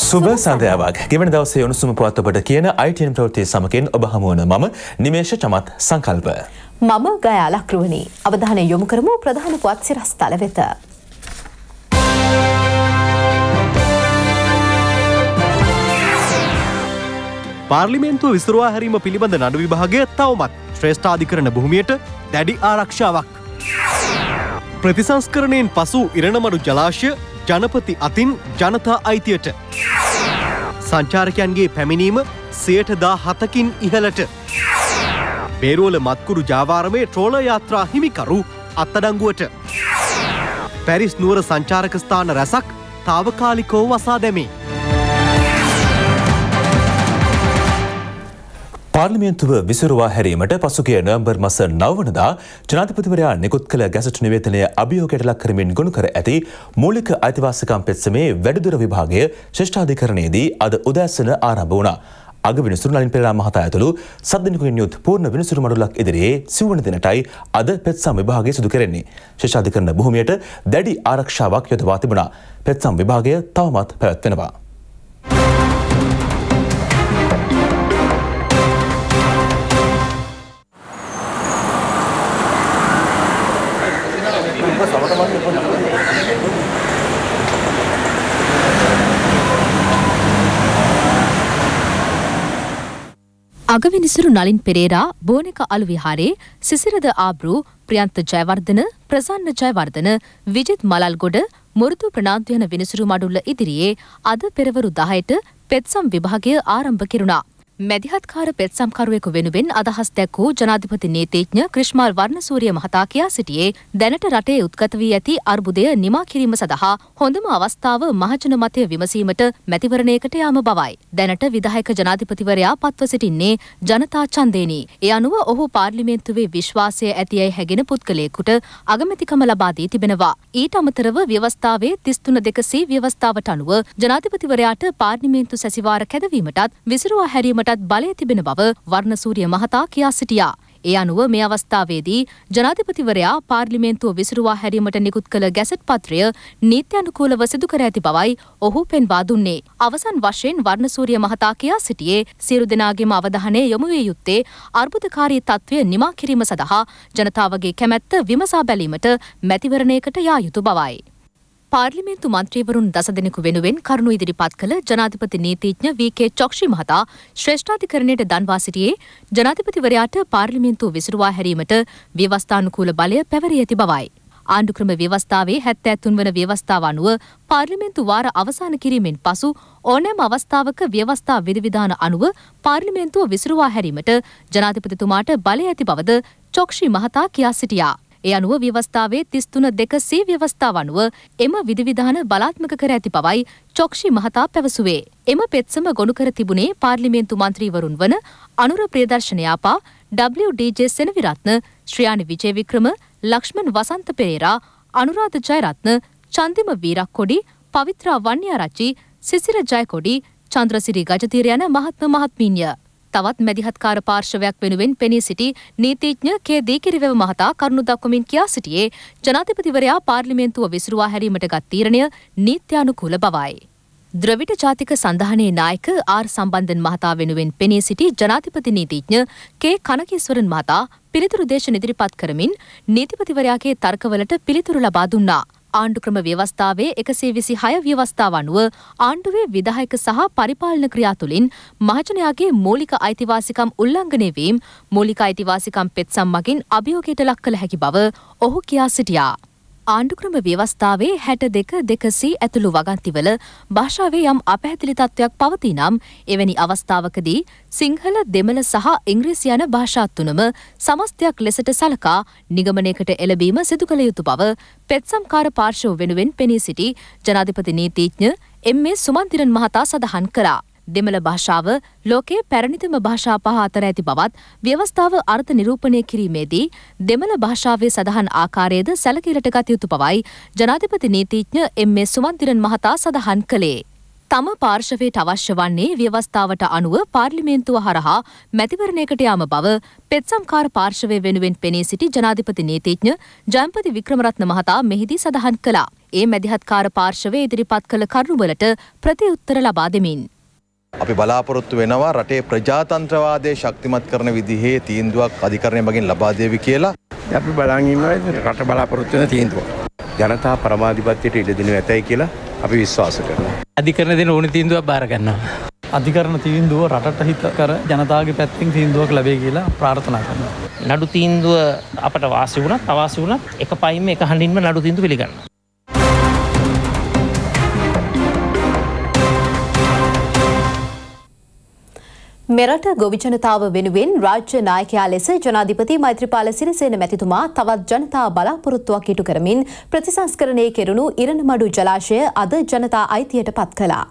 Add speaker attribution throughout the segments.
Speaker 1: සුබ සඳයාවක් ගෙවන දවසේ උණුසුම පුවත් ඔබට කියන අයිටන් ප්‍රවෘතිය සමකෙන් ඔබ හමුවන මම නිමේෂ චමත් සංකල්ප.
Speaker 2: මම ගයා ලක්රුවනි අවධානය යොමු කරමු ප්‍රධාන පුවත් සිරස්තල වෙත.
Speaker 3: පාර්ලිමේන්තුව විසරවා හැරීම පිළිබඳ නඩු විභාගය තවමත් ශ්‍රේෂ්ඨාධිකරන භූමියට දැඩි ආරක්ෂාවක්. ප්‍රතිසංස්කරණයෙන් පසු ඉරණමඩු ජලාශය ජනපති අතින් ජනතා අයිතියට. සංචාරකයන්ගේ පැමිණීම සයට දා හතකින් ඉහලට. බේරුවල මත්කුරු ජාවාරමේ ට්‍රෝල යාත්‍රා හිමිකරු අත්තඩංගුවට. පැරිස් නුවර සංචාරක ස්ථාන රැසක් තාවකාලිකෝ වසා දැමේ.
Speaker 1: පාර්ලිමේන්තුව විසුරවා හැරීමට පසුගිය නොවම්බර් මස නවවනදා ජනාධිපතිවරයා නිකුත් කළ ගැසට් නිවේතනය අභියෝගයට ලක් කරමින් ගොනු කර ඇති මූලික අයිතිවාසිකම් පෙත්සමේ වැඩිදුර විභාගය ශිෂ්ඨාධිකරණයේදී අද උදෑසන ආරම්භ වුණා. අග විනිසුරු නලින් පෙරේරා මහතා ඇතුළු සද්දෙනෙකුගෙන් යුත් පූර්ණ විනිසුරු මඩලක් ඉදිරියේ සිවුවන දිනටයි අද පෙත්සම් විභාගය සිදු කෙරෙන්නේ. ශිෂ්ඨාධිකරණ භූමියට දැඩි ආරක්ෂාවක් යොදවා තිබුණා. පෙත්සම් විභාගය තවමත් පැවැත්වෙනවා.
Speaker 2: අගවිනිසුරු නලින් පෙරේරා බෝනික අලු විහාරේ සිසිරද ආබ්‍රු ප්‍රියන්ත ජයවර්ධන ප්‍රසන්න ජයවර්ධන විජිත් මලල්ගොඩ මුරුදු ප්‍රනාන්තු යන විනිසුරු මඩුල්ල ඉදිරියේ අද පෙරවරු 10ට පෙත්සම් විභාගය ආරම්භ කෙරුණා. මැදිහත්කාර පෙත්සම්කරුවෙකු වෙනුවෙන් අදහස් දැක් වූ ජනාධිපති නීතිඥ ක්‍රිෂ්මාල් වර්ණසූරිය මහතා කියා සිටියේ දැනට රටේ උත්ගත වී ඇති අර්බුදය නිමා කිරීම සඳහා හොඳම අවස්ථාව මහජන මතය විමසීමට මැතිවරණයකට යාම බවයි. දැනට විධායක ජනාධිපතිවරයා පත්ව සිටින්නේ ජනතා ඡන්දේනී. ඒ අනුව ඔහු පාර්ලිමේන්තුවේ විශ්වාසය ඇතියයි හැගෙන පුද්ගලයෙකුට අගමැතිකම ලබා දී තිබෙනවා. ඊට අමතරව ව්‍යවස්ථාවේ 33 දෙක C ව්‍යවස්ථාවට අනුව ජනාධිපතිවරයාට පාර්ලිමේන්තු සැසිවාර කැදවීමටත් විසිරුවා හැරීමට කිරීමටත් බලය තිබෙන බව වර්ණසූරිය මහතා කියා සිටියා. ඒ අනුව මේ අවස්ථාවේදී ජනාධිපතිවරයා පාර්ලිමේන්තුව විසිරුවා හැරීමට නිකුත් කළ ගැසට් පත්‍රය නීත්‍යනුකූලව සිදු කර ඇති බවයි ඔහු පෙන්වා දුන්නේ. අවසන් වශයෙන් වර්ණසූරිය මහතා කියා සිටියේ සියලු දෙනාගේම අවධානය යොමු විය යුත්තේ අර්බුදකාරී තත්ත්වය නිමා කිරීම සඳහා ජනතාවගේ කැමැත්ත විමසා බැලීමට මැතිවරණයකට යා යුතු බවයි. පාර්ලිමේන්තු මන්ත්‍රීවරුන් දස දෙනෙකු වෙනුවෙන් කරුණු ඉදිරිපත් කළ ජනාධිපති නීතිඥ වී.කේ. චොක්ෂි මහතා ශ්‍රේෂ්ඨාධිකරණයට දන්වා සිටියේ ජනාධිපතිවරයාට පාර්ලිමේන්තුව විසිරුවා හැරීමට ව්‍යවස්ථානුකූල බලය පැවරී ඇති බවයි. ආණ්ඩුක්‍රම ව්‍යවස්ථාවේ හැත්තෑ තුන්වන ව්‍යවස්ථාව අනුව පාර්ලිමේන්තු වාර අවසාන කිරීමෙන් පසු ඕනෑම අවස්ථාවක ව්‍යවස්ථා විධවිධාන අනුව පාර්ලිමේන්තුව විසිරුවා හැරීමට ජනාධිපතිතුමාට බලය ඇති බවද චොක්ෂි මහතා කියා සිටියා. ඒ අනුව ව්‍යවස්ථාවේ තිස්තුන දෙක සේ ව්‍යවස්ථාව අනුව එම විධවිධාන බලාත්මක කර ඇති පවයි චොක්ෂි මහතා පැවසුවේ. එම පෙත්සම ගොුණු කර තිබුණේ පාර්ලිමේන්තු මන්ත්‍රීවරුන් වන අනුර ප්‍රේදර්ශනයාපා WDJ සෙනවිරත්න ශ්‍රියානි විජයවික්‍රම ලක්ෂ්මන් වසන්ත පෙරේරා අනුරාධ ජයරත්න චන්දිම වීරක්කොඩි පවිත්‍රා වන්‍යාරච්චි සිසිර ජයකොඩි චන්ද්‍රසිරි ගජතීර යන මහත්ම මහත්මීන්ය. තවත් මැදිහත්කාර පාර්ශවයක් වෙනුවෙන් පෙනී සිටි නීතිඥ කේදී කිරිවෙව මහතා කරුණු දක්වමින් කියා සිටියේ ජනාධිපතිවරයා පාර්ලිමේන්තුව විසිරුවා හැරීමට ගත් තීරණය නීත්‍යානුකූල බවයි. ද්‍රවිට ජාතික සඳහනේ නායක ආර් සම්බන්ධන් මහතා වෙනුවෙන් පෙනී සිටි ජනාධිපති නීතිඥ කේ කනකේස්වරන් මහතා පිළිතුරු දේශන ඉදිරිපත් කරමින් නීතිපතිවරයාගේ තර්කවලට පිළිතුරු ලබා දුන්නා. ආණ්ඩුක්‍රම ව්‍යවස්ථාවේ එකසේ විසි හය ව්‍යවස්ථාව අනුව ආණ්ඩුවේ විදායක සහ පරිපාලන ක්‍රියා තුළින් මහජනයාගේ මූලික අයිතිවාසිකම් උල්ලංඝනය වීම මූලික අයිතිවාසිකම් පෙත්සම් මගින් අභියෝගයට ලක් කළ හැකි බව ඔහු කියා සිටියා. ආණ්ඩුක්‍රම ව්‍යවස්ථාවේ හැට දෙක දෙකසී ඇතුළු වගන්තිවල භාෂාවේ යම් අපැහැදිලි තත්ත්වයක් පවති නම් එවැනි අවස්ථාවකදී සිංහල දෙමළ සහ ඉංග්‍රීසි යන භාෂාත්තුනම සමස්තයක් ලෙසට සලකා නිගමනයකට එළබීම සිදු කළ යුතු බව පෙත්සම්කාර පාර්ශව වෙනුවෙන් පෙනී සිටි ජනාධිපති නීතිඥ එම්.ඒ. සුමන්තිරන් මහතා සඳහන් කළා. දෙමළ භාෂාව ලෝකයේ පැරණිතම භාෂා පහ අතර ඇති බවත් ව්‍යවස්ථාව අර්ථ නිරූපණය කිරීමේදී දෙමළ භාෂාවේ සඳහන් ආකාරයේද සැලකිලට ගත යුතු බවයි ජනාධිපති නීතිඥ එම්.ඒ. සුමන්තිරන් මහතා සඳහන් කළේ. තම පාර්ශවයට අවශ්‍ය වන්නේ ව්‍යවස්ථාවට අනුව පාර්ලිමේන්තුව හරහා මැතිවරණයකට යාම බව පෙත්සම්කාර පාර්ශවය වෙනුවෙන් පෙනී සිටි ජනාධිපති නීතිඥ ජයම්පති වික්‍රමරත්න මහතා මෙහිදී සඳහන් කළා. ඒ මැදිහත්කාර පාර්ශවය ඉදිරිපත් කළ කරුණුවලට ප්‍රතිඋත්තර ලබා දෙමින්
Speaker 3: අපි බලාපොරොත්තු වෙනවා රටේ ප්‍රජාතන්ත්‍රවාදය ශක්තිමත් කරන විදිහේ තීන්දුවක් අධිකරණය මගින් ලබා දෙවි කියලා. අපි බලන් ඉන්නවා රට බලාපොරොත්තු වෙන තීන්දුවක්. ජනතා පරමාධිපත්‍යයට ඉඩ දෙනු ඇතයි කියලා අපි විශ්වාස කරනවා. අධිකරණ දෙන ඕනි තීන්දුවක් බාර ගන්නවා. අධිකරණ තීන්දුව රටට හිත කර ජනතාවගේ පැත්තිං තීන්දුවක් ලැබේ කියලා ප්‍රාර්ථනා
Speaker 4: කරනවා. නඩු තීන්දුව අපට වාසි වුණත් අවාසි වුණත් එක පයිම එක හඬින්ම නඩු තීන්දුව පිළිගන්න.
Speaker 2: මෙරට ගොවිජනතාව වෙනුවෙන් රාජ්‍ය නායකයා ලෙස ජනාධිපති මෛත්‍රපාල සිරිසේන මැතිතුමා තවත් ජනතා බලාපොරොත්තුවක් ඉටු කරමින් ප්‍රතිසංස්කරණය කෙරුණු ඉරණමඩු ජලාශය අද ජනතා අයිතියට පත් කළා.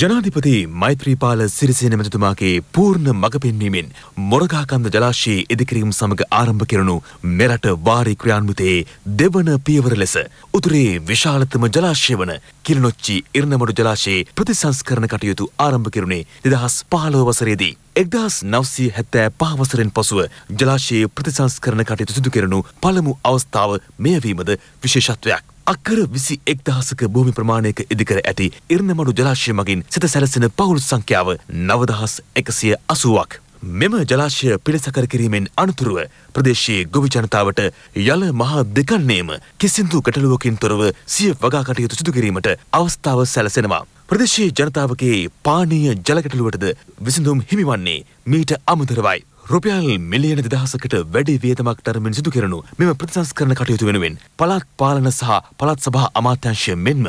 Speaker 1: ජනාධිපති මෛත්‍රීපාල සිරිසේන මැතිතුමාගේ පූර්ණ මඟ පෙන්වීමෙන් මොරගහකන්ද ජලාශයේ ඉදිකිරීම සමග ආරම්භ කෙරුණු මෙරට වාරි ක්‍රියාන්විතයේ දෙවන පියවර ලෙස උතුරේ විශාලතම ජලාශය වන කිලනොච්චි ඉරණමඩු ජලාශයේ ප්‍රතිසංස්කරණ කටයුතු ආරම්භ කෙරුණේ දෙදහස් පහළව වසරේදී. එක්දහස් නවසී හැත්තෑ පහවසරෙන් පසුව ජලාශයේ ප්‍රතිසංස්කරණ කටයුතු සිදු කෙරනු පළමු අවස්ථාව මෙයවීමද විශේෂත්වයක්. අක්කර විසි එක්දහසක භූමි ප්‍රමාණයක ඉදිකර ඇති ඉරණමඩු ජලාශය මගින් සිත සැලසෙන පවුල් සංඛ්‍යාව නවදහස් එකසිය අසුවක්. මෙම ජලාශය පිළිසකර කිරීමෙන් අනතුරුව ප්‍රදේශයේ ගොවි ජනතාවට යල මහා දෙකන්නේම කිසිදු ගැටලුවකින් තොරව සිය වගා කටයුතු සිදු කිරීමට අවස්ථාව සැලසෙනවා. ප්‍රදේශයේ ජනතාවගේ පානීය ජල ගැටලුවටද විසඳුම් හිමිවන්නේ මීට අමතරවයි. රුපියල් මිලියන දෙදහසකට වැඩි වියදමක් තරමින් සිදු කරනු මෙම ප්‍රතිසංස්කරණ කටයුතු වෙනුවෙන් පළාත් පාලන සහ පළාත් සභා අමාත්‍යංශය මෙන්ම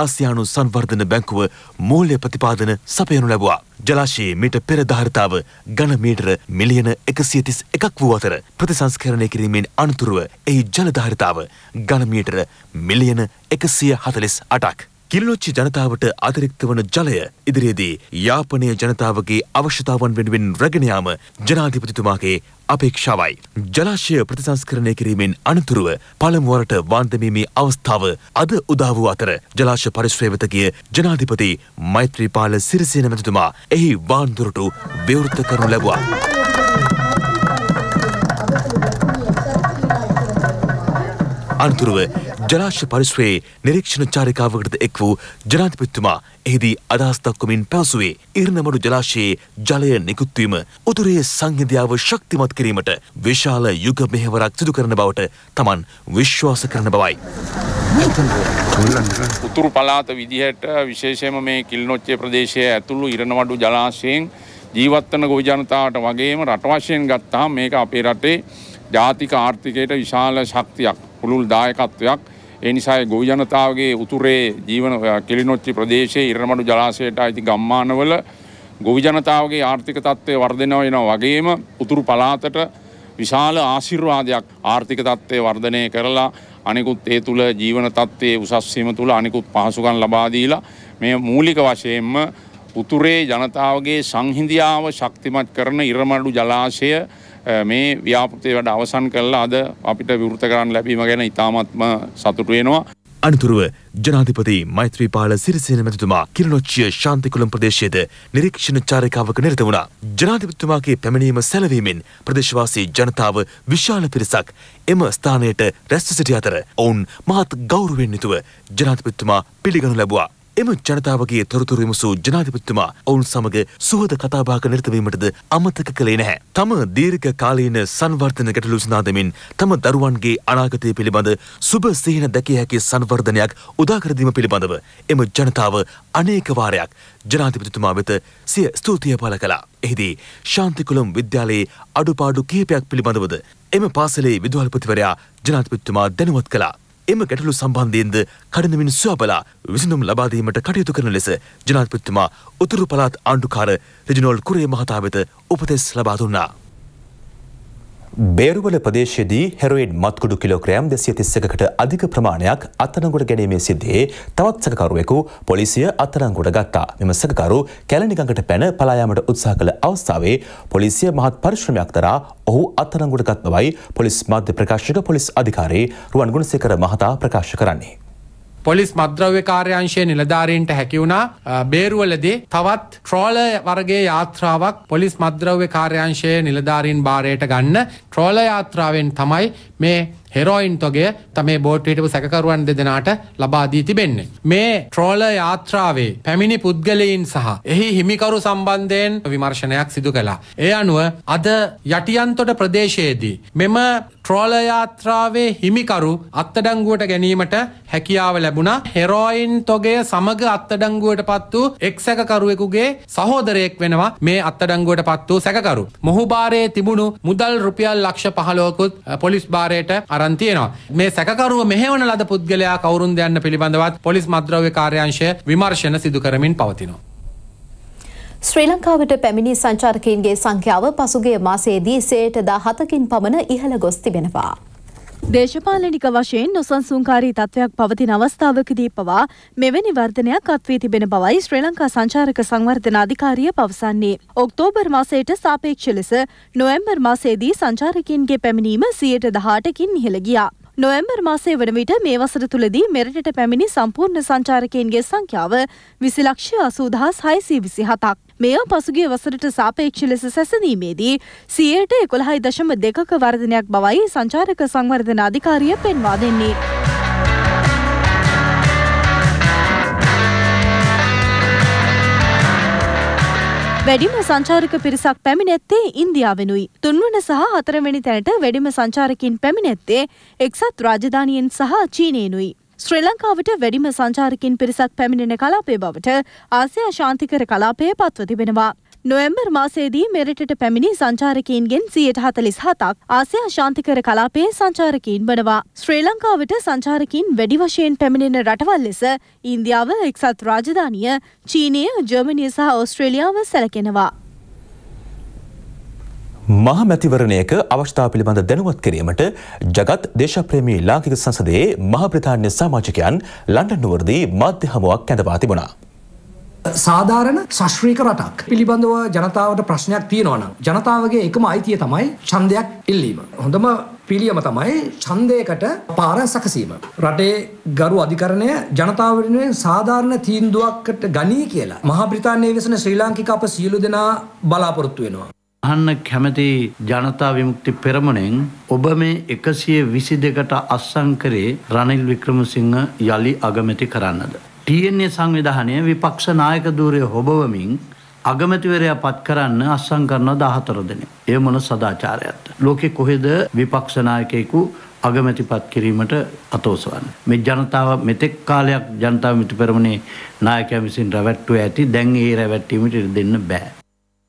Speaker 1: ආසියානු සංවර්ධන බැංකුව මූල්‍ය ප්‍රතිපාදන සපයනු ලැබුවා. ජලාශයේ මීට පෙර ධාරිතාව ඝන මීටර මිලියන 131ක් වූ අතර ප්‍රතිසංස්කරණය කිරීමෙන් අනතුරුව එහි ජල ධාරිතාව ඝන මීටර මිලියන 148ක් කිල්ලොච්චි ජනතාවට අතිරික්ත වන ජලය ඉදිරියේදී යාපනය ජනතාවගේ අවශ්‍යතාවන් වෙනුවෙන් රැගෙනයාම ජනාධිපතිතුමාගේ අපේක්ෂාවයි. ජලාශය ප්‍රතිසංස්කරණය කිරීමෙන් අනතුරුව පළමුුවරට වාන්දමීමේ අවස්ථාව අද උදාවූ අතර ජලාශ පරිශ්‍රේවතකය ජනාධිපති මෛත්‍රීපාල සිරසේන මැතුතුමා එහි වාන්දුරටු ව්‍යවෘත්ත කරනු ලැබවා. අනතුරුව ජලාශ පරිශ්‍රයේ නිරීක්ෂණ චාරිකාවකටද එක් වූ ජනාධිපතිතුමා එහිදී අදහස් දක්වමින් පැවසුවේ ඉරණමඩු ජලාශයේ ජලය නිකුත්වීම උතුරේ සංහිඳියාව ශක්තිමත් කිරීමට විශාල යුග මෙහෙවරක් සිදු කරන බවට තමන් විශ්වාස කරන බවයි.
Speaker 5: උතුරු පලාත විදිහට විශේෂයම මේ කිල්නොච්චේ ප්‍රදේශය ඇතුළු ඉරණමඩු ජලාශයෙන් ජීවත්වන ගොවිජනතාවට වගේම රට වශයෙන් ගත්තාම මේක අපේ රටේ ජාතික ආර්ථිකයට විශාල ශක්තියක්. පුළුල් දායකත්වයක් ඒ නිසායි ගොවි ජනතාවගේ උතුරේ ජීවන කෙලිනොච්චි ප්‍රදේශයේ ඉරමඩු ජලාශයට අයිති ගම්මානවල ගොවි ජනතාවගේ ආර්ථික තත්ත්වය වර්ධනව වෙනවා වගේම උතුරු පළාතට විශාල ආශිර්වාදයක් ආර්ථික තත්ත්වය වර්ධනය කරලා අනිකුත් ඒ තුළ ජීවන තත්ත්වයේ උසස් වීම තුළ අනිකුත් පහසුකම් ලබා දීලා මේ මූලික වශයෙන්ම උතුරේ ජනතාවගේ සංහිඳියාව ශක්තිමත් කරන ඉරමඩු ජලාශය මේ ව්‍යාපෘතය වැඩ අවසන් කරලා අද අපිට විෘත කරන්න ලැබීම ගැන ඉතාමත්ම සතුට වෙනවා.
Speaker 1: අනතුරුව ජනාධිපති මෛත්‍රීපාල සිරිසේන මැතිතුමා කිරනොච්චිය ශාන්තිකුලම් ප්‍රදේශයේද නිරීක්ෂණ චාරිකාවක නිරත වුණා. ජනාධිපතිතුමාගේ පැමිණීම සැලවීමෙන් ප්‍රදේශවාසී ජනතාව විශාල පිරිසක් එම ස්ථානයට රැස්ව සිටි අතර ඔවුන් මහත් ගෞරවයෙන් යුතුව ජනාධිපතිතුමා පිළිගනු ලැබුවා. එම ජනතාවගේ තොරතුරු විමසූ ජනාධිපතිතුමා ඔවුන් සමග සුහද කතාබහක නිරතවීමටද අමතක කළේ නැහැ. තම දීර්ඝ කාලීන සංවර්ධන ගැටලු සනාදමින් තම දරුවන්ගේ අනාගතය පිළිබඳ සුබ සිහින දැකිය හැකි සංවර්ධනයක් උදාකර දීම පිළිබඳව එම ජනතාව අනේක වාරයක් ජනාධිපතිතුමා වෙත සිය ස්තුතිය පළ කළා. එහිදී ශාන්තිකුලම් විද්‍යාලයේ අඩුපාඩු කිහිපයක් පිළිබඳවද එම පාසලේ විදුහල්පතිවරයා ජනාධිපතිතුමා දැනුවත් කළා. එම ගැටලු සම්බන්ධයෙන්ද කඩනමින් සුවබලා විසඳුම් ලබාදීමට කටයුතු කරන ලෙස ජනාධිපතිතුමා උතුරු පළාත් ආණ්ඩුකාර රෙජිනෝල් කුරේ මහතා වෙත උපදෙස් ලබා දුන්නා. බේරුවල ප්‍රදේශයේදී හෙරොයින් මත්කුඩු කිලෝග්‍රෑම් දෙසිය තිස්සකට අධික ප්‍රමාණයක් අත්අඩංගුවට ගැනීමේ සිද්ධියේ තවත් සැකකරුවෙකු පොලිසිය අත්අඩංගුවට ගත්තා. මෙම සැකකරු කැලණිගඟට පැන පලා යාමට උත්සාහ කළ අවස්ථාවේ පොලිසිය මහත් පරිශ්‍රමයක් දරා ඔහු අත්අඩංගුවට ගත් බවයි පොලිස් මාධ්‍ය ප්‍රකාශක පොලිස් අධිකාරී රුවන් ගුණසේකර මහතා ප්‍රකාශ කරන්නේ.
Speaker 5: පොලිස් මද්‍රව්‍ය කාර්යංශය නිලධාරීන්ට හැකිවුණා බේරුවලදී තවත් ට්‍රෝල වර්ගේ යාත්‍රාවක් පොලිස් මද්‍රව්‍ය කාර්යංශයේ නිලධාරීන් භාරයට ගන්න ට්‍රෝල යාත්‍රාවෙන් තමයි මේ හෙරෝයින් තොගේ තමයි බෝට්ටටපු සැකරුවන් දෙදෙනට ලබාදී තිබෙන්නේ. මේ ට්‍රෝල යාත්‍රාවේ පැමිණි පුද්ගලයින් සහ එහි හිමිකරු සම්බන්ධයෙන් විමර්ශනයක් සිදු කළා. ඒ අනුව අද යටියන්තොට ප්‍රදේශයේදී මෙම ට්‍රෝලයාත්‍රාවේ හිමිකරු අත්තඩංගුවට ගැනීමට හැකියාව ලැබුණා හෙරෝයින් තොගේ සමග අත්තඩංගුවට පත් වූ එක් සැකකරුවෙකුගේ සහෝදරයෙක් වෙනවා මේ අත්තඩංගුවට පත් වූ සැකකරු. මොහු භාරයේ තිබුණු මුදල් රුපියල් ලක්ෂ පහලෝකුත් පොලිස් භාර ආකාරයට අරන් තියෙනවා. මේ සැකකරුව මෙහෙවන ලද පුද්ගලයා කවුරුන්ද යන්න පිළිබඳවත් පොලිස් මද්‍රව්‍ය කාර්යාංශය විමර්ශන සිදු කරමින් පවතිනවා.
Speaker 2: ශ්‍රී ලංකාවට පැමිණි සංචාරකයන්ගේ සංඛ්‍යාව පසුගිය මාසයේදී සේට දා හතකින් පමණ ඉහළ ගොස් තිබෙනවා. දේශපාලනික වශයෙන් නොසන්සුන්කාරී
Speaker 6: තත්ත්වයක් පවතින අවස්ථාවකදී පවා මෙවැනි වර්ධනයක් අත්වී තිබෙන බවයි ශ්‍රී ලංකා සංචාරක සංවර්ධන අධිකාරිය පවසන්නේ. ඔක්තෝබර් මාසයට සාපේක්ෂ ලෙස නොවැම්බර් මාසයේදී සංචාරකයන්ගේ පැමිණීම සියයට දහටකින් ඉහළ ගියා. නොවැම්බර් මාසයේ වන විට මේ වසර තුළදී මෙරටට පැමිණි සම්පූර්ණ සංචාරකයන්ගේ සංඛ්‍යාව විසි ලක්ෂ අසූදහස් හයිසී විසි හතක්. මෙය පසුගේ වසරට සාපේක්ෂ ලෙස සැසනීමේදී සියයට එකොළහයි දශම දෙකක වර්ධනයක් බවයි සංචාරක සංවර්ධන අධිකාරිය පෙන්වා දෙන්නේ. වැඩිම සංචාරක පිරිසක් පැමිණැත්තේ ඉන්දියාවෙනුයි. තුන්වන සහ හතරවැනි තැනට වැඩිම සංචාරකින් පැමිණැත්තේ එක්සත් රාජධානියෙන් සහ චීනයනුයි. ශ්‍රී ලංකාවට වැඩිම සංචාරකින් පිරිසක් පැමිණෙන කලාපය බවට ආසියා ශාන්තිකර කලාපය පත්ව තිබෙනවා. නොවැම්බර් මාසයේදී මෙරටට පැමිණි සංචාරකීන්ගෙන් සියයට හතලිස් හතක් ආසියා ශාන්තිකර කලාපයේ සංචාරකීන් වනවා. ශ්‍රී ලංකාවට සංචාරකීන් වැඩි වශයෙන් පැමිණෙන රටවල් ලෙස ඉන්දියාව එක්සත් රාජධානිය චීනය ජර්මනිය සහ ඔස්ට්‍රේලියාව සැලකෙනවා.
Speaker 1: මහමැතිවරණයක අවස්ථා පිළිබඳ දැනුවත් කිරීමට ජගත් දේශප්‍රේමී ලාංකික සංසදයේ මහප්‍රතාන්‍ය සමාජකයන් ලන්ඩන් නුවරදී මාධ්‍ය හමුවක් කැඳවා තිබුණා.
Speaker 2: සාධාරණ ශශ්‍රීක රටක් පිළිබඳව ජනතාවට ප්‍රශ්නයක් තියෙනවනම් ජනතාවගේ එකම අයිතිය තමයි ඡන්දයක් ඉල්ලීම. හොඳම පිළියම තමයි ඡන්දයකට පාර සකසීම. රටේ ගරු අධිකරණය ජනතාව වෙනුවෙන් සාධාරණ තීන්දුවකට ගනී කියලා මහා බ්‍රිතාන්‍යයේ වෙසෙන ශ්‍රී ලාංකික අප සියලු දෙනා බලාපොරොත්තු වෙනවා.
Speaker 3: අහන්න කැමති ජනතා විමුක්ති පෙරමුණෙන් ඔබ මේ එකසිය විසි දෙකට අස්සංකරේ රනිල් වික්‍රමසිංහ යළි අගමැති කරන්නද. TNA සංවිධානය විපක්ෂ නායක ධූරය හොබවමින් අගමැතිවරයා පත් කරන්න අස්සං කරන 14 දෙනෙක්. ඒ මොන සදාචාරයක්ද? ලෝකේ කොහෙද විපක්ෂ නායකයෙකු අගමැතිපත් කිරීමට අතෝසවන්නේ? මේ ජනතාව මෙතෙක් කාලයක් ජනතා මිත්‍රපරමනේ නායකයා විසින් රැවට්ටුව ඇති. දැන් ඒ රැවට්ටීමට දෙන්න බෑ.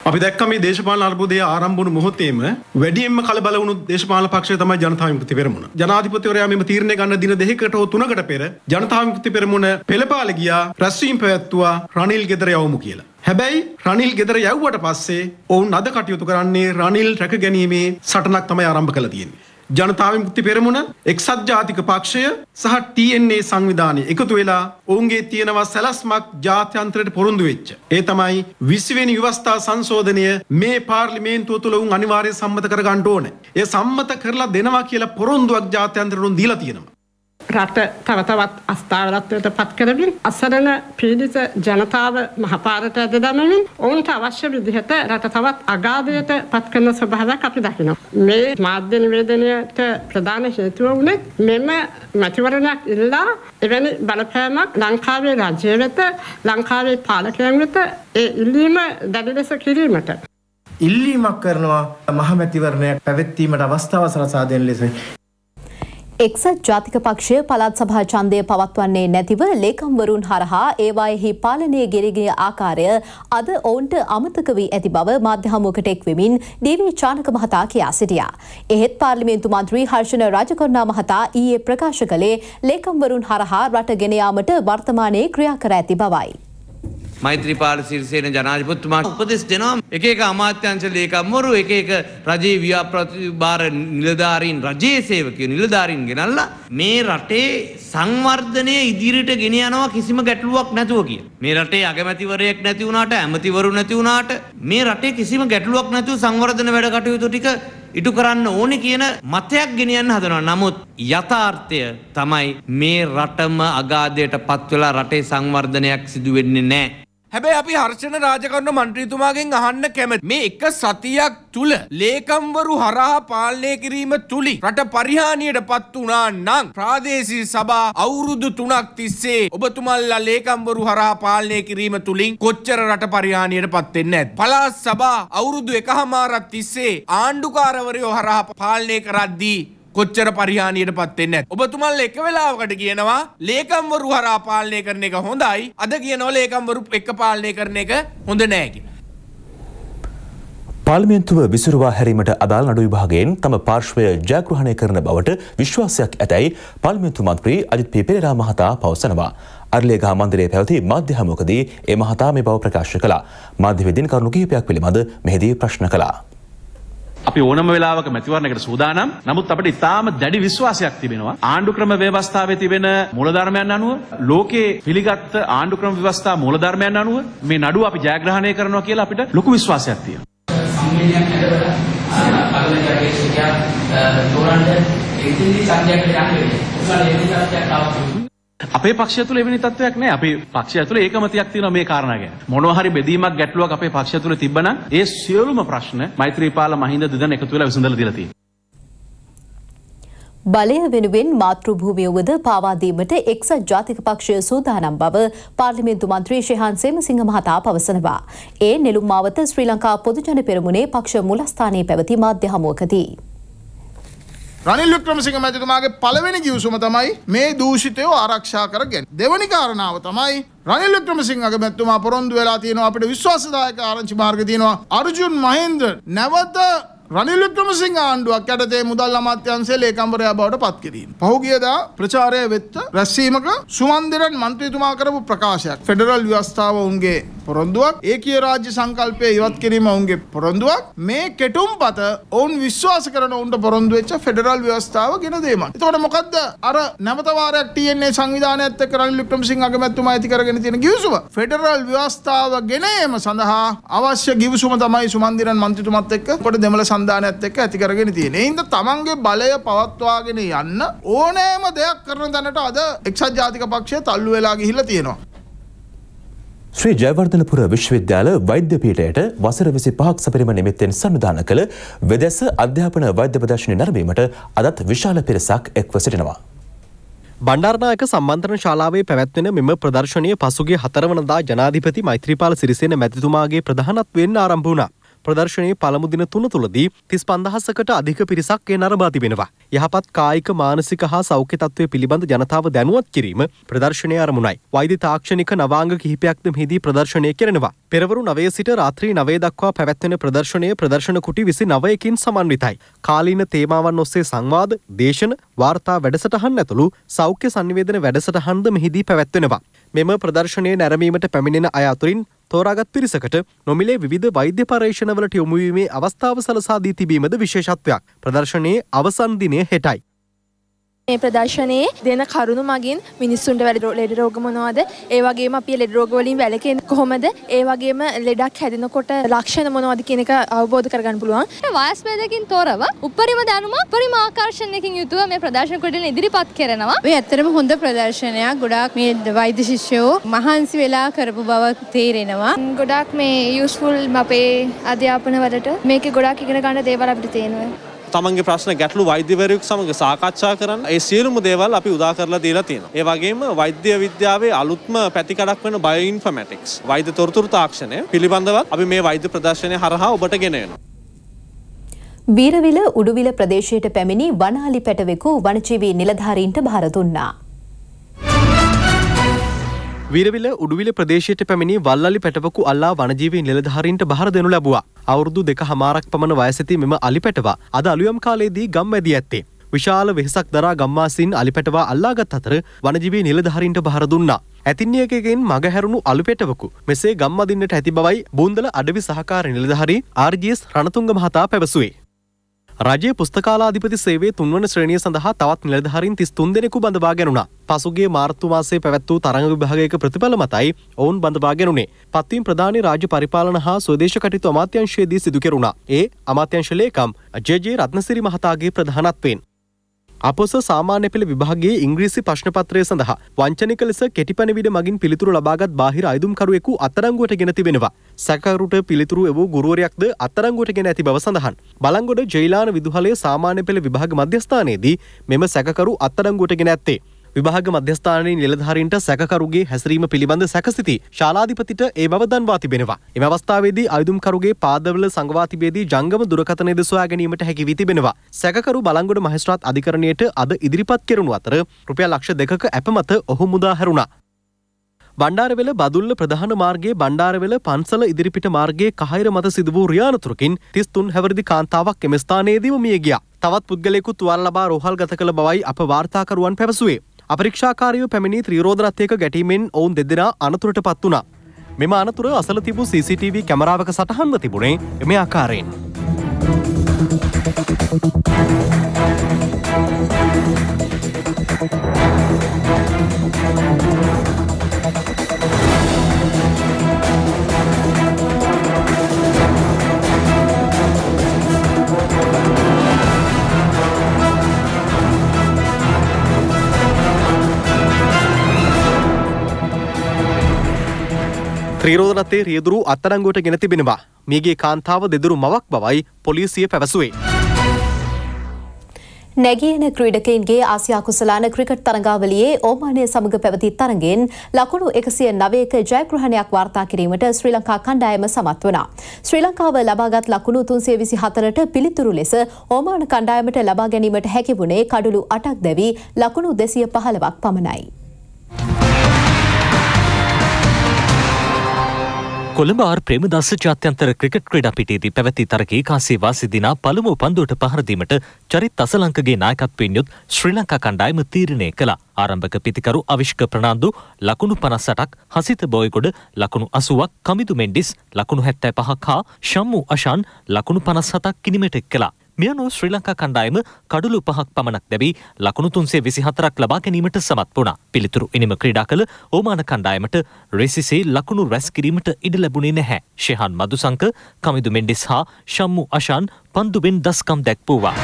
Speaker 3: අපි දැක්ක මේ දේශපාලන අර්බුදය ආරම්භුණු මොහොතේම වැඩියෙන්ම කලබල වුණු දේශපාලන පක්ෂය තමයි ජනතා විමුක්ති පෙරමුණ. ජනාධිපතිවරයා මෙම තීරණය ගන්න දින දෙකකට හෝ තුනකට පෙර ජනතා විමුක්ති පෙරමුණ පෙළපාල ගියා රැස්වීම පැවැත්තුවා රනිල් ගෙදර යවමු කියලා. හැබැයි රනිල් ගෙදර යව්වට පස්සේ ඔවුන් අද කටයුතු කරන්නේ රනිල් රැක ගැනීමේ සටනක් තමයි ආරම්භ කළ තියෙන්නේ. ජනතා විමුක්ති පෙරමුණ, එක්සත් ජාතික පක්ෂය සහ TNA සංවිධානය එකතු වෙලා ඔවුන්ගේ තියෙනවා සැලැස්මක් ජාත්‍යන්තරයට පොරොන්දු වෙච්ච. ඒ තමයි 20 වෙනි විවස්ථා සංශෝධනය මේ පාර්ලිමේන්තුව තුළ ඔවුන් අනිවාර්යයෙන් සම්මත කර ගන්න ඕනේ. ඒ සම්මත කරලා දෙනවා කියලා පොරොන්දුවක් ජාත්‍යන්තරයට දීලා තියෙනවා.
Speaker 2: රට තව තවත් අස්ථාවරත්වයට පත් කරමින් අසරණ පීඩිත ජනතාව මහපාරට ඇද දමමින් ඔවුන්ට අවශ්‍ය විදිහට රට තවත් අගාධයට පත් කරන ස්වභාවයක් අපි දකිනවා. මේ මාධ්‍ය නිවේදනයට ප්‍රධාන හේතුව වුණේ මෙම මැතිවරණයක් ඉල්ලා එවැනි බලපෑමක් ලංකාවේ රජය වෙත ලංකාවේ පාලකයන් වෙත ඒ ඉල්ලීම දැඩි ලෙස කිරීමට.
Speaker 5: ඉල්ලීමක් කරනවා මහමැතිවරණයක්
Speaker 3: පැවැත්වීමට අවස්ථාව සලසා දෙන ලෙස
Speaker 2: එක්සත් ජාතික පක්ෂය පළත් සභා ඡන්දය පවත්වන්නේ නැතිව ලේකම්වරුන් හරහා ඒවායෙහි පාලනය ගෙරගිය ආකාරය අද ඔවුන්ට අමතක වී ඇති බව මාධ්‍ය හමුවකට එක්වෙමින් ඩීවී චානක මහතා කියා සිටියා. එහෙත් පාර්ලිමේන්තු මන්ත්‍රී හර්ෂණ රාජකොණ්ඩා මහතා ඊයේ ප්‍රකාශ කළේ ලේකම්වරුන් හරහා රට ගෙන යාමට වර්තමානයේ ක්‍රියා කර ඇති බවයි.
Speaker 5: මෛත්‍රීපාල සිරිසේන ජනාධිපතිතුමා උපදෙස් දෙනවා එක එක අමාත්‍යංශ ලේකම්වරු එක එක රජයේ
Speaker 3: ව්‍යාපෘතිභාර නිලධාරීන් රජයේ සේවකයෝ නිලධාරීන් ගෙනල්ලා මේ රටේ සංවර්ධනය ඉදිරියට ගෙන යනවා කිසිම ගැටලුවක් නැතුව කිය. මේ රටේ අගමැතිවරයෙක් නැති වුණාට ඇමතිවරු නැති වුණාට මේ රටේ කිසිම ගැටලුවක් නැතුව සංවර්ධන වැඩ කටයුතු ටික ඉටු කරන්න ඕනේ කියන මතයක් ගෙනියන්න හදනවා. නමුත් යථාර්ථය තමයි මේ රටම අගාධයට පත්වලා රටේ සංවර්ධනයක් සිදු වෙන්නේ නැහැ.
Speaker 5: හැබැයි අපි හර්ෂණ රාජකරණ මන්ත්‍රීතුමාගෙන් අහන්න කැමති මේ එක සතියක් තුල ලේකම්වරු හරහා පාලනය කිරීම තුලින් රට පරිහානියට පත් වුණා නම් ප්‍රාදේශීය සභා අවුරුදු 3ක් තිස්සේ ඔබතුමල්ලා ලේකම්වරු හරහා පාලනය කිරීම තුලින් කොච්චර රට පරිහානියට පත් වෙන්නේ නැද්ද පළාත් සභා අවුරුදු 1මාරක් තිස්සේ ආණ්ඩුකාරවරයෝ හරහා පාලනය කරද්දී කොච්චර පරිහානියට පත් වෙන්නේ ඔබතුමල් එක වෙලාවකට කියනවා ලේකම්වරු හරහා පාලනය කරන එක හොඳයි. අද කියනවා ලේකම්වරු එක්ක පාලනය කරන එක හොඳ නෑ කියලා.
Speaker 1: පාර්ලිමේන්තුව විසුරුවා හැරීමට අදාළ නඩු විභාගයෙන් තම පාර්ශ්වය ජයග්‍රහණය කරන බවට විශ්වාසයක් ඇතැයි පාර්ලිමේන්තු මන්ත්‍රී අජිත් පි පෙරේරා මහතා පවසනවා. අර්ලේගහ මන්දිරයේ පැවති මාධ්‍ය හමුවකදී ඒ මහතා මේ බව ප්‍රකාශ කළා. මාධ්‍ය වේදින් කරුණු කිහිපයක් පිළිබඳ මෙහිදී ප්‍රශ්න කළා.
Speaker 3: අපි ඕනම වෙලාවක මැතිවරණයකට සූදානම්. නමුත් අපිට ඉතාම දැඩි විශ්වාසයක් තිබෙනවා ආණ්ඩු ක්‍රම ව්‍යවස්ථාවේ තිබෙන මූලධර්මයන් අනුව ලෝකේ පිළිගත් ආණ්ඩු ක්‍රම ව්‍යවස්ථා මූලධර්මයන් අනුව මේ නඩුව අපි ජයග්‍රහණය කරනවා කියලා අපිට ලොකු විශ්වාසයක් තියෙනවා.
Speaker 5: සම්මේලනයක් ඇතුළත පළවෙනි
Speaker 3: අධ්‍යක්ෂකයා තෝරන්න ඉදිරි සංජයකට යන්නේ. උසාවියේ සංජයකට ආවා. අපේ පක්ෂය තුළ එවැනි තත්ත්වයක් නැහැ. අපේ පක්ෂය තුළ ඒකමතියක් තියෙනවා මේ කාරණා ගැන. මොනවා හරි බෙදීමක් ගැටලුවක් අපේ පක්ෂය තුළ තිබ්බනම් ඒ සියලුම ප්‍රශ්න මෛත්‍රීපාල මහින්ද දෙදෙනා එකතු වෙලා විසඳලා දීලා තියෙනවා.
Speaker 2: බලය වෙනුවෙන් මාතෘභූමිය උවද පාවා දීමට එක්සත් ජාතික පක්ෂය සූදානම් බව පාර්ලිමේන්තු මන්ත්‍රී ශිහාන් සේමසිංහ මහතා පවසනවා. ඒ නෙළුම් මාවත ශ්‍රී ලංකා පොදු ජන පෙරමුණේ පක්ෂ මුලස්ථානයේ පැවති මාධ්‍ය හමුවකදී.
Speaker 4: රනිල් වික්‍රමසිංහ මැතිතුමාගේ පළවෙනි ගිවිසුම තමයි මේ දූෂිතයෝ ආරක්ෂා කරගෙන. දෙවැනි කාරණාව තමයි රනිල් වික්‍රමසිංහගේ මැතිතුමා පොරොන්දු වෙලා තියෙනවා අපිට විශ්වාසදායක ආරංචි මාර්ග තියෙනවා අර්ජුන් මහේන්ද්‍ර නැවත රනිල් වික්‍රමසිංහ ආණ්ඩුවක් යටතේ මුදල් අමාත්‍යංශයේ ලේකම්වරයා බවට පත් කිරීම. පහුගියදා ප්‍රචාරය වෙත්ත රැස්වීමක සුමන්දිරන් මන්ත්‍රීතුමා කරපු ප්‍රකාශයක් ෆෙඩරල් ව්‍යවස්ථාව උන්ගේ පොරොන්දුවක් ඒ කිය රාජ්‍ය සංකල්පය ඉවත් කිරීම ඔවුන්ගේ පොරොන්දුවක් මේ කෙටුම් පත ඔවුන් විශ්වාස කරන ඔවුන්ට පොරොන්දුවෙච්ච ෆෙඩරල් ව්‍යවස්ථාව ගෙන දේම. එතකොට මොකද්ද අර නැවතවාරයක් ටන්නේ සංවිධානයත් කරල ලිප්ටම් සිංහ අගමැත්තුම ඇති කරගෙන තියෙන ගිවිසුම ෆෙඩරල් ව්‍යවස්ථාව ගෙනීම සඳහා අවශ්‍ය ගිවිසුම තමයි සුමන්දිරන් මන්ත්‍රීතුමත් එක්ක කොට දෙමළ සංධානයත් එක්ක ඇති කරගෙන තියෙන. ඒඳ තමන්ගේ බලය පවත්වාගෙන යන්න ඕනෑම දෙයක් කරන දැනට අද එක්සත් ජාතික පක්ෂය තල්ලු වෙලා ගිහිල්ලා තියෙනවා.
Speaker 1: ශ්‍රී ජයවර්ධනපුර විශ්වවිද්‍යාල වෛද්‍යපීටයට වසර විසි පහක් සපරිම නිමිත්තෙන් සන්ධාන කළ වෙදැස අධ්‍යාපන
Speaker 3: වෛද්‍ය ප්‍රදර්ශනය නැරඹීමට අදත් විශාල පිරිසක් එක්ව සිටිනවා. බණ්ඩාරනායක සම්බන්ධන ශාලාවේ පැවැත්වෙන මෙම ප්‍රදර්ශනය පසුගේ හතරවනදා ජනාධිපති මෛත්‍රීපාල සිරිසෙන මැතිතුමාගේ ප්‍රධානත්වයෙන් ආරම්භ වුණා. ප්‍රදර්ශනයේ පළමු දින තුන තුළදී තිස් පන්දහසකට අධික පිරිසක් එය නරඹා තිබෙනවා. යහපත් කායික මානසික හා සෞඛ්‍ය තත්ත්වය පිළිබඳ ජනතාව දැනුවත් කිරීම ප්‍රදර්ශනය අරමුණයි. වෛද්‍ය තාක්ෂණික නවාංග කිහිපයක්ද මෙහිදී ප්‍රදර්ශනය කරනවා. පෙරවරු නවය සිට රාත්‍රී නවය දක්වා පැවැත්වෙන ප්‍රදර්ශනය ප්‍රදර්ශන කුටි විසි නවයකින් සමන්විතයි. කාලීන තේමාවන් ඔස්සේ සංවාද, දේශන, වාර්තා වැඩසටහන් ඇතුළු සෞඛ්‍ය සංවේදන වැඩසටහන්ද මෙහිදී පැවැත්වෙනවා. මෙම ප්‍රදර්ශනය නැරමීමට පැමිණෙන අය අතුරින් තෝරාගත් පිරිසකට නොමිලේ විධ වෛද්‍ය පර්ේෂණවලට යොමුවීමේ අවස්ථාව සලසා දී තිබීමද විශේෂත්වයක් ප්‍රදර්ශනයේ අවසන්දිනය හෙටයි.
Speaker 6: මේ ප්‍රදර්ශනයේ දෙන කරුණු මගින් මිනිස්සුන්ට වැඩ ලෙඩ රෝග මොනවද ඒ වගේම අපි ලෙඩ රෝග වලින් වැළකෙන්න කොහොමද ඒ වගේම ලෙඩක් හැදෙනකොට ලක්ෂණ මොනවද කියන එක අවබෝධ කරගන්න පුළුවන් වයස් ભેදකින් තොරව
Speaker 2: උපරිම දැනුම උපරිම ආකර්ෂණයකින් යුතුව මේ ප්‍රදර්ශන කොටන ඉදිරිපත් කරනවා මේ ඇත්තටම හොඳ ප්‍රදර්ශනයක් ගොඩාක් මේ වෛද්‍ය ශිෂ්‍යෝ මහන්සි වෙලා කරපු බව තේරෙනවා ගොඩාක් මේ යූස්ෆුල් අපේ අධ්‍යාපන වලට මේකේ ගොඩාක් ඉගෙන ගන්න දේවල් අපිට තේනවා
Speaker 3: තමන්ගේ ප්‍රශ්න ගැටලු වෛද්‍යවරයෙකු සමඟ සාකච්ඡා කරන්න ඒ සියලුම දේවල් අපි උදා කරලා දීලා තියෙනවා. ඒ වගේම වෛද්‍ය විද්‍යාවේ අලුත්ම පැතිකඩක් වෙන බයෝඉන්ෆොමැටික්ස් වෛද්‍ය තොරතුරු තාක්ෂණය පිළිබඳවත් අපි මේ වෛද්‍ය ප්‍රදර්ශනය හරහා ඔබට ගෙනෙනවා.
Speaker 2: බීරවිල උඩුවිල ප්‍රදේශයට පැමිණි වනාලි පැටවෙකු වනජීවී නිලධාරීන්ට භාර දුන්නා.
Speaker 3: වීරවිල උඩුවිල ප්‍රදේශයට පැමිණි වල්ලි පැටවකු අල්ලා වනජීවී නිලධාරීන්ට බහර දෙනු ලැබුවා. අවුරුදු දෙක හමාරක් පමණ වයසති මෙම අලි පැටවා අද අලුයම් කාලයේදී ගම් ඇදී ඇත්තේ. විශාල වෙහසක් දරා ගම්මාසින් අලි පැටවා අල්ලාගත් අතර වනජීවී නිලධාරීන්ට බහර දුන්නා. ඇතින්නියකගෙන් මගහැරුණු අලු පැටවකු මෙසේ ගම් අදින්නට ඇති බවයි බූන්දල අඩවි සහකාර නිලධාරී ආර්ජීස් රණතුංග මහතා පැවසුවේ. රජයේ පුස්තකාලාධිපති සේවේ තුන්වන ශ්‍රේණිය සඳහා තවත් නිලධාරීන් 33 දෙනෙකු බඳවා ගැනුණා. පසුගිය මාර්තු මාසයේ පැවැත් වූ තරඟ විභාගයක ප්‍රතිඵල මතයි ඔවුන් බඳවා ගැනුණේ. පත්වීම් ප්‍රධානී රාජ්‍ය පරිපාලන හා ස්වදේශ කටයුතු අමාත්‍යාංශයේදී සිදු කෙරුණා. ඒ අමාත්‍යාංශ ලේකම් ජේ.ජේ. රත්නසිරි මහතාගේ ප්‍රධානත්වයෙන් අපොස සාමාන්‍ය පෙළ විභාගයේ ඉංග්‍රීසි ප්‍රශ්නපත්‍රය සඳහා වංචනික ලෙස කෙටි පැනවිඩ මගින් පිළිතුරු ලබාගත් බාහිර අයිදුම්කරුවෙකු අත්තරංගුවට ගෙන තිබෙනවා. සැකරුට පිළිතුරු එවූ ගුරුවරයක්ද අත්තරංගුවට ගෙන ඇති බව සඳහන්. බලංගොඩ ජෛලාන විදුහලේ සාමාන්‍ය පෙළ විභාග මධ්‍යස්ථානයේදී මෙම සැකකරු අත්තරංගුවට ගෙන ඇත්තේ. විභාග මධ්‍යස්ථානයේ නිලධාරීන්ට සැකකරුගේ හැසිරීම පිළිබඳ සැකසිති ශාලාධිපතිට ඒ බව දන්වා තිබෙනවා. එම අවස්ථාවේදී අයුදුම්කරුගේ පාදවල සංගවා තිබේදී ජංගම දුරකථනය ද සොයා ගැනීමට හැකි වී තිබෙනවා. සැකකරු බලංගොඩ මහේස්ත්‍රාත් අධිකරණයට අද ඉදිරිපත් කෙරුණු අතර රුපියල් ලක්ෂ දෙකක ඇපමත ඔහු මුදා හැරුණා. බණ්ඩාරවෙල බදුල්ල ප්‍රධාන මාර්ගයේ බණ්ඩාරවෙල පන්සල ඉදිරිපිට මාර්ගයේ කහිර මත සිදු වූ රියානතුරකින් 33 හැවිරිදි කාන්තාවක් එම ස්ථානයේදීම මිය ගියා. තවත් පුද්ගලයෙකු තුවාල ලබා රෝහල්ගත කළ බවයි අප වාර්තාකරුවන් පැවසුවේ. අපරික්ෂාකාරයෝ පැමිණි ත්‍රීරෝධරත්යක ගැටීමෙන් ඔවුන් දෙදෙනා අනතුරට පත් වුණා. මෙම අනතුර අසල තිබූ CCTV කැමරාවක සටහන්ව තිබුණේ එම ආකාරයෙන්. Thank you. ත්‍රීරෝධනත්තේ රියදුරු අත්තරංගුවට ගෙන තිබෙනවා. මේගේ කාන්තාව දෙදුරු මවක් බවයි පොලිසිය පැවසුවේ.
Speaker 2: නැගියන ක්‍රීඩකයින්ගේ ආසියා කුසලාන ක්‍රිකට් තරඟාවලියේ ඕමානය සමග පැවති තරගෙන් ලකුණු එකසිය නවයක ජයග්‍රහණයක් වාර්තා කිරීමට ශ්‍රී ලංකා කණ්ඩායම සමත් වනා. ශ්‍රී ලංකාව ලබාගත් ලකුණු තුන්සේ විසි හතරට පිළිතුරු ලෙස ඕමාන කණ්ඩායමට ලබා ගැනීමට හැකිවුණේ කඩුළු අටක් දැවී ලකුණු දෙසිය පහළවක් පමණයි.
Speaker 1: කොළඹ ආර් ප්‍රේමදාස ජාත්‍යන්තර ක්‍රිකට් ක්‍රීඩා පිටේදී පැවති තරගයේ කාසිය වාසිදිනා පළමු පන්දුවට පහර දීමට චරිත් අසලංකගේ නායකත්වයෙන් යුත් ශ්‍රී ලංකා කණ්ඩායම තීරණය කළා. ආරම්භක පිතිකරු අවිෂ්ක ප්‍රනාන්දු ලකුණු 58ක්, හසිත බොයගොඩ ලකුණු 80ක්, කමිදු මෙන්ඩිස් ලකුණු 75ක් හා ෂම්මු අෂාන් ලකුණු 57ක් කිනිමෙට කළා. මෙයනුව ශ්‍රී ලංකා කණ්ඩායම කඩුළු පහක් පමණක් දැබී ලකුණු තුන්සේ විසිහතරක් ලබා ගැනීමට සමත් වුණා. පිළිතුරු එනිම ක්‍රීඩා කළ ඕමාන කණ්ඩායමට රෙසිසේ ලකුණු රැස් කිරීමට ඉඩ ලැබුණේ නැහැ. ෂෙහන් මදුසංක, කමිදු මෙන්ඩිස් හා ෂම්මු අෂාන් පන්දුබෙන් දස්කම් දැක්වූවා.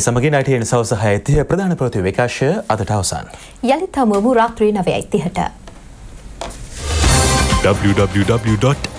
Speaker 1: එසමගින් අටයෙන් සවස හයතිය ප්‍රධාන ප්‍රති විකාශය අදට අවසන්.
Speaker 2: යළිත් හමුවමු රාත්‍රී නවයයිතිහට.
Speaker 1: www.itnnews.lk